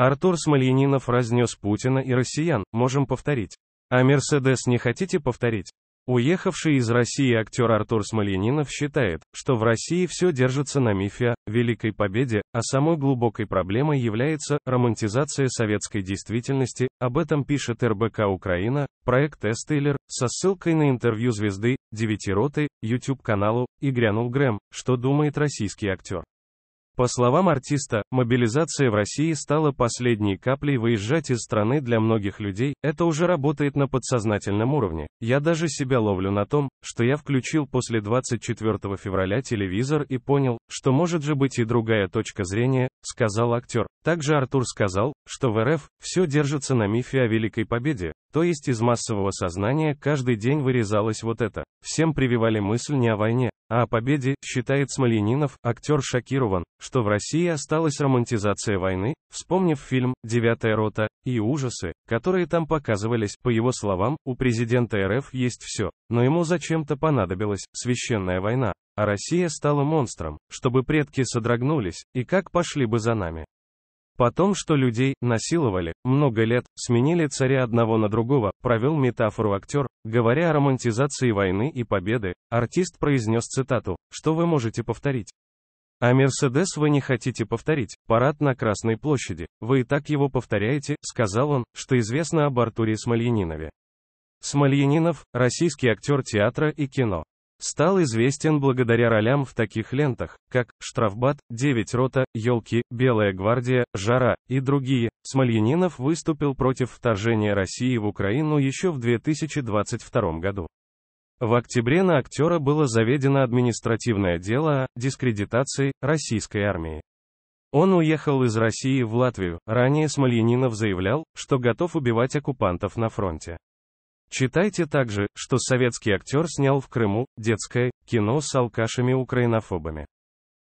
Артур Смольянинов разнес Путина и россиян, можем повторить. А Мерседес не хотите повторить? Уехавший из России актер Артур Смольянинов считает, что в России все держится на мифе о «Великой Победе», а самой глубокой проблемой является романтизация советской действительности, об этом пишет РБК «Украина», проект «Эстейлер», со ссылкой на интервью звезды, девятироты, YouTube-каналу, и грянул Грэм, что думает российский актер. По словам артиста, мобилизация в России стала последней каплей выезжать из страны для многих людей, это уже работает на подсознательном уровне. Я даже себя ловлю на том, что я включил после 24 февраля телевизор и понял, что может же быть и другая точка зрения, сказал актер. Также Артур сказал, что в РФ все держится на мифе о Великой Победе, то есть из массового сознания каждый день вырезалось вот это. Всем прививали мысль не о войне, а о победе, считает Смоленинов, актер шокирован, что в России осталась романтизация войны, вспомнив фильм «Девятая рота» и ужасы, которые там показывались, по его словам, у президента РФ есть все, но ему зачем-то понадобилась священная война, а Россия стала монстром, чтобы предки содрогнулись, и как пошли бы за нами. Потом, что людей насиловали много лет, сменили царя одного на другого, провел метафору актер, говоря о романтизации войны и победы, артист произнес цитату, что вы можете повторить. А Мерседес вы не хотите повторить, парад на Красной площади, вы и так его повторяете, сказал он, что известно об Артуре Смольянинове. Смольяниновв, российский актер театра и кино стал известен благодаря ролям в таких лентах, как «Штрафбат», «Девять рота», «Елки», «Белая гвардия», «Жара» и другие. Смольянинов выступил против вторжения России в Украину еще в 2022 году. В октябре на актера было заведено административное дело о дискредитации российской армии. Он уехал из России в Латвию. Ранее Смольянинов заявлял, что готов убивать оккупантов на фронте. Читайте также, что советский актер снял в Крыму детское кино с алкашами-украинофобами.